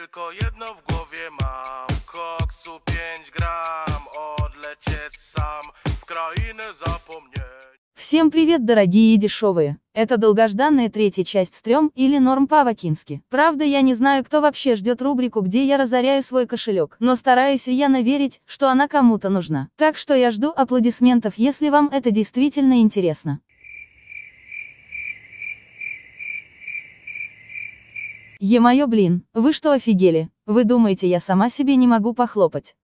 tylko jedno w głowie mam Koksu 5 gram, odlecieć сам в краiny zapomnieć Всем привет, дорогие и дешевые! Это долгожданная третья часть стрём или норм по-авакински. Правда, я не знаю, кто вообще ждет рубрику, где я разоряю свой кошелек, но стараюсь я наверить, что она кому-то нужна. Так что я жду аплодисментов, если вам это действительно интересно. Е-мое, блин, вы что офигели? Вы думаете, я сама себе не могу похлопать?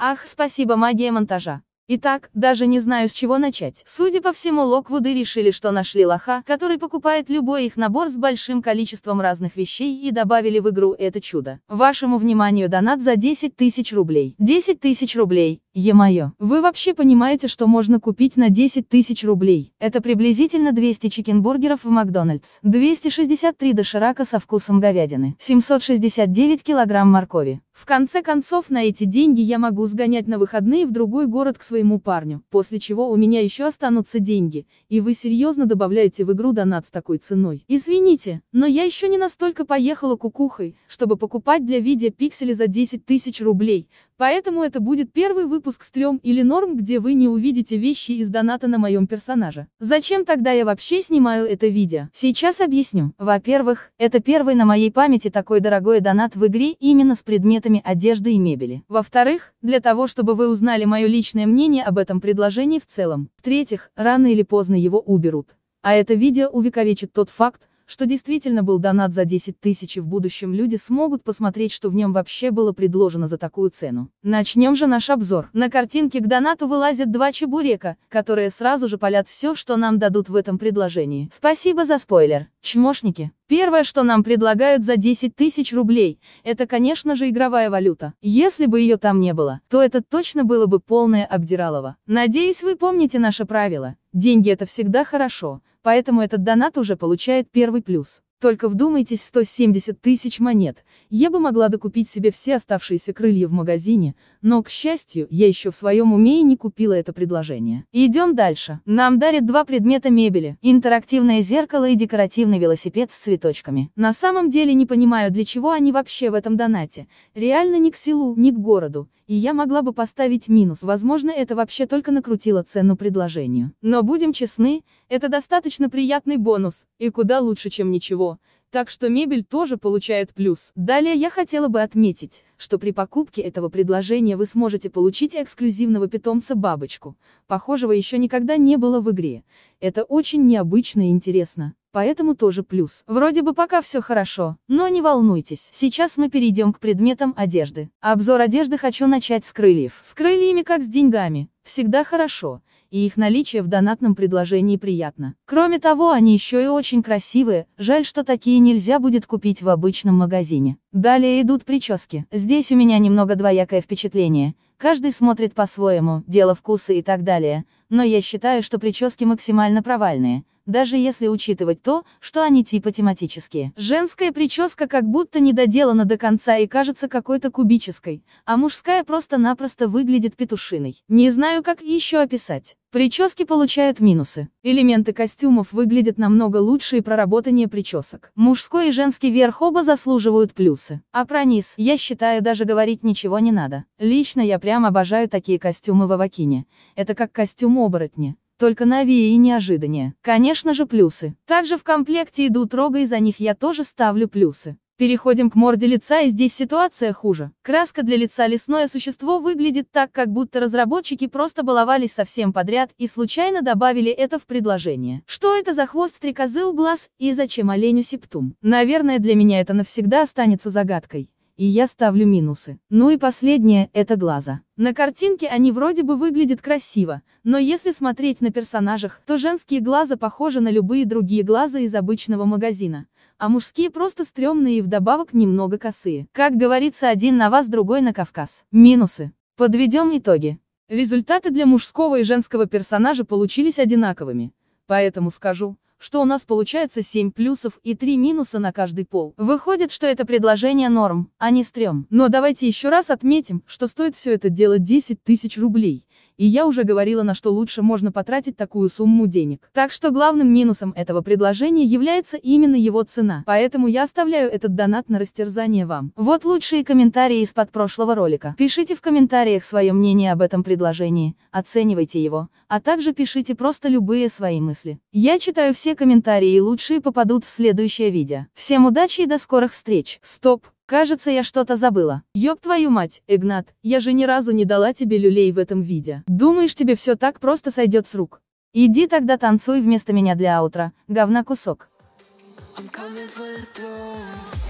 Ах, спасибо, магия монтажа. Итак, даже не знаю, с чего начать. Судя по всему, Локвуды решили, что нашли лоха, который покупает любой их набор с большим количеством разных вещей и добавили в игру это чудо. Вашему вниманию донат за 10 тысяч рублей. 10 тысяч рублей. Е-мое, вы вообще понимаете, что можно купить на 10 тысяч рублей? Это приблизительно 200 чикенбургеров в Макдональдс, 263 доширака со вкусом говядины, 769 килограмм моркови. В конце концов, на эти деньги я могу сгонять на выходные в другой город к своему парню, после чего у меня еще останутся деньги, и вы серьезно добавляете в игру донат с такой ценой. Извините, но я еще не настолько поехала кукухой, чтобы покупать для видео пиксели за 10 тысяч рублей, поэтому это будет первый выпуск выпуск стрём или норм, где вы не увидите вещи из доната на моем персонаже. Зачем тогда я вообще снимаю это видео? Сейчас объясню. Во-первых, это первый на моей памяти такой дорогой донат в игре именно с предметами одежды и мебели. Во-вторых, для того, чтобы вы узнали мое личное мнение об этом предложении в целом. В-третьих, рано или поздно его уберут. А это видео увековечит тот факт, что действительно был донат за 10 тысяч и в будущем люди смогут посмотреть, что в нем вообще было предложено за такую цену. Начнем же наш обзор. На картинке к донату вылазят два чебурека, которые сразу же палят все, что нам дадут в этом предложении. Спасибо за спойлер. Чмошники. Первое, что нам предлагают за 10 тысяч рублей, это, конечно же, игровая валюта. Если бы ее там не было, то это точно было бы полное обдиралово. Надеюсь, вы помните наше правило. Деньги это всегда хорошо, поэтому этот донат уже получает первый плюс. Только вдумайтесь, 170 тысяч монет. Я бы могла докупить себе все оставшиеся крылья в магазине, но, к счастью, я еще в своем уме и не купила это предложение. Идем дальше. Нам дарят два предмета мебели. Интерактивное зеркало и декоративный велосипед с цветочками. На самом деле не понимаю, для чего они вообще в этом донате. Реально ни к селу, ни к городу. И я могла бы поставить минус. Возможно, это вообще только накрутило цену предложению. Но будем честны, это достаточно приятный бонус, и куда лучше, чем ничего. Так что мебель тоже получает плюс. Далее я хотела бы отметить, что при покупке этого предложения вы сможете получить эксклюзивного питомца-бабочку. Похожего еще никогда не было в игре. Это очень необычно и интересно. Поэтому тоже плюс. Вроде бы пока все хорошо, но не волнуйтесь. Сейчас мы перейдем к предметам одежды. Обзор одежды хочу начать с крыльев. С крыльями как с деньгами. Всегда хорошо и их наличие в донатном предложении приятно. Кроме того, они еще и очень красивые, жаль, что такие нельзя будет купить в обычном магазине. Далее идут прически. Здесь у меня немного двоякое впечатление. Каждый смотрит по-своему, дело вкуса и так далее. Но я считаю, что прически максимально провальные даже если учитывать то, что они типа тематические. Женская прическа как будто не доделана до конца и кажется какой-то кубической, а мужская просто-напросто выглядит петушиной. Не знаю, как еще описать. Прически получают минусы. Элементы костюмов выглядят намного лучше и проработание причесок. Мужской и женский верх оба заслуживают плюсы. А про низ, я считаю, даже говорить ничего не надо. Лично я прям обожаю такие костюмы в Авакине. Это как костюм оборотни, только новее и неожиданнее. Конечно же плюсы. Также в комплекте идут рога и за них я тоже ставлю плюсы. Переходим к морде лица, и здесь ситуация хуже. Краска для лица лесное существо выглядит так, как будто разработчики просто баловались совсем подряд и случайно добавили это в предложение. Что это за хвост стрекозы у глаз и зачем оленю септум? Наверное, для меня это навсегда останется загадкой и я ставлю минусы. Ну и последнее, это глаза. На картинке они вроде бы выглядят красиво, но если смотреть на персонажах, то женские глаза похожи на любые другие глаза из обычного магазина а мужские просто стрёмные и вдобавок немного косые. Как говорится, один на вас, другой на Кавказ. Минусы. Подведем итоги. Результаты для мужского и женского персонажа получились одинаковыми. Поэтому скажу, что у нас получается 7 плюсов и 3 минуса на каждый пол. Выходит, что это предложение норм, а не стрём. Но давайте еще раз отметим, что стоит все это дело 10 тысяч рублей и я уже говорила, на что лучше можно потратить такую сумму денег. Так что главным минусом этого предложения является именно его цена, поэтому я оставляю этот донат на растерзание вам. Вот лучшие комментарии из-под прошлого ролика. Пишите в комментариях свое мнение об этом предложении, оценивайте его, а также пишите просто любые свои мысли. Я читаю все комментарии и лучшие попадут в следующее видео. Всем удачи и до скорых встреч. Стоп! Кажется, я что-то забыла. Ёб твою мать, Игнат, я же ни разу не дала тебе люлей в этом виде. Думаешь, тебе все так просто сойдет с рук? Иди тогда танцуй вместо меня для аутра, говна кусок. I'm coming for the throne.